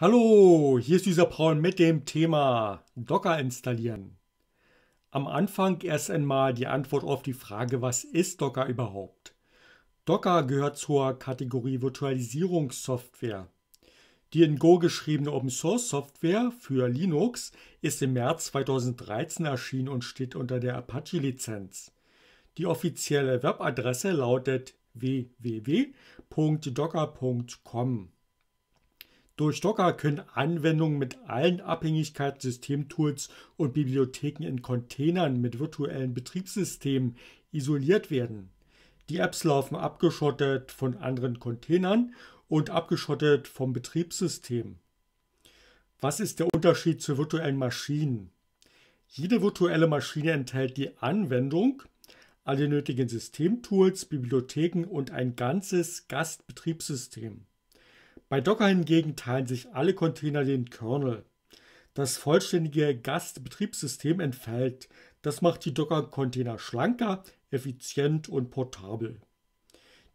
Hallo, hier ist dieser Paul mit dem Thema Docker installieren. Am Anfang erst einmal die Antwort auf die Frage, was ist Docker überhaupt? Docker gehört zur Kategorie Virtualisierungssoftware. Die in Go geschriebene Open Source Software für Linux ist im März 2013 erschienen und steht unter der Apache Lizenz. Die offizielle Webadresse lautet www.docker.com. Durch Docker können Anwendungen mit allen Abhängigkeiten, Systemtools und Bibliotheken in Containern mit virtuellen Betriebssystemen isoliert werden. Die Apps laufen abgeschottet von anderen Containern und abgeschottet vom Betriebssystem. Was ist der Unterschied zu virtuellen Maschinen? Jede virtuelle Maschine enthält die Anwendung, alle nötigen Systemtools, Bibliotheken und ein ganzes Gastbetriebssystem. Bei Docker hingegen teilen sich alle Container den Kernel. Das vollständige Gastbetriebssystem entfällt. Das macht die Docker-Container schlanker, effizient und portabel.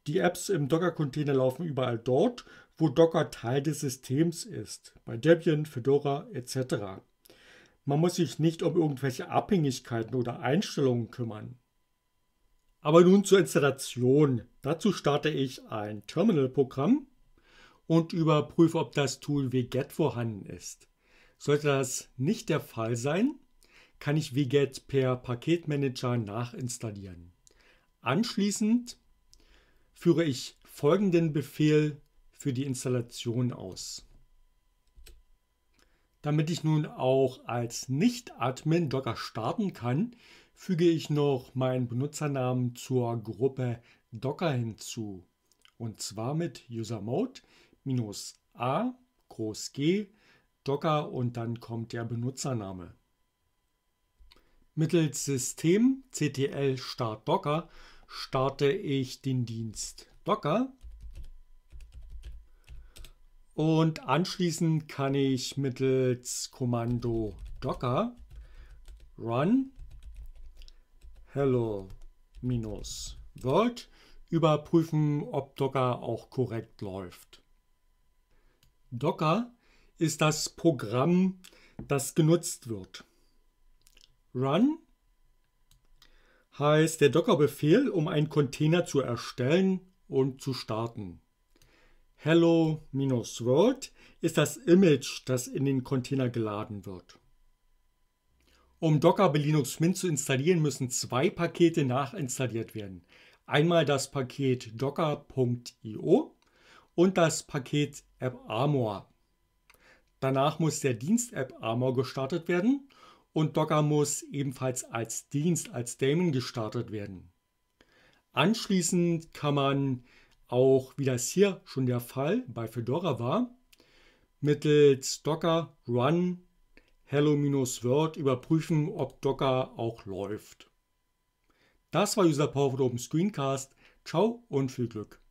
Die Apps im Docker-Container laufen überall dort, wo Docker Teil des Systems ist, bei Debian, Fedora etc. Man muss sich nicht um irgendwelche Abhängigkeiten oder Einstellungen kümmern. Aber nun zur Installation. Dazu starte ich ein Terminal-Programm und überprüfe, ob das Tool wget vorhanden ist. Sollte das nicht der Fall sein, kann ich wget per Paketmanager nachinstallieren. Anschließend führe ich folgenden Befehl für die Installation aus. Damit ich nun auch als Nicht-Admin Docker starten kann, füge ich noch meinen Benutzernamen zur Gruppe Docker hinzu. Und zwar mit User Mode minus a, groß G, Docker und dann kommt der Benutzername. Mittels System CTL Start Docker starte ich den Dienst Docker und anschließend kann ich mittels Kommando Docker run hello-world überprüfen, ob Docker auch korrekt läuft. Docker ist das Programm, das genutzt wird. Run heißt der Docker-Befehl, um einen Container zu erstellen und zu starten. Hello-World ist das Image, das in den Container geladen wird. Um Docker bei Linux Mint zu installieren, müssen zwei Pakete nachinstalliert werden. Einmal das Paket docker.io und das Paket App Armor. Danach muss der Dienst App Armor gestartet werden und Docker muss ebenfalls als Dienst, als Daemon gestartet werden. Anschließend kann man auch, wie das hier schon der Fall bei Fedora war, mittels Docker Run Hello-Word überprüfen, ob Docker auch läuft. Das war User Power Open Screencast. Ciao und viel Glück.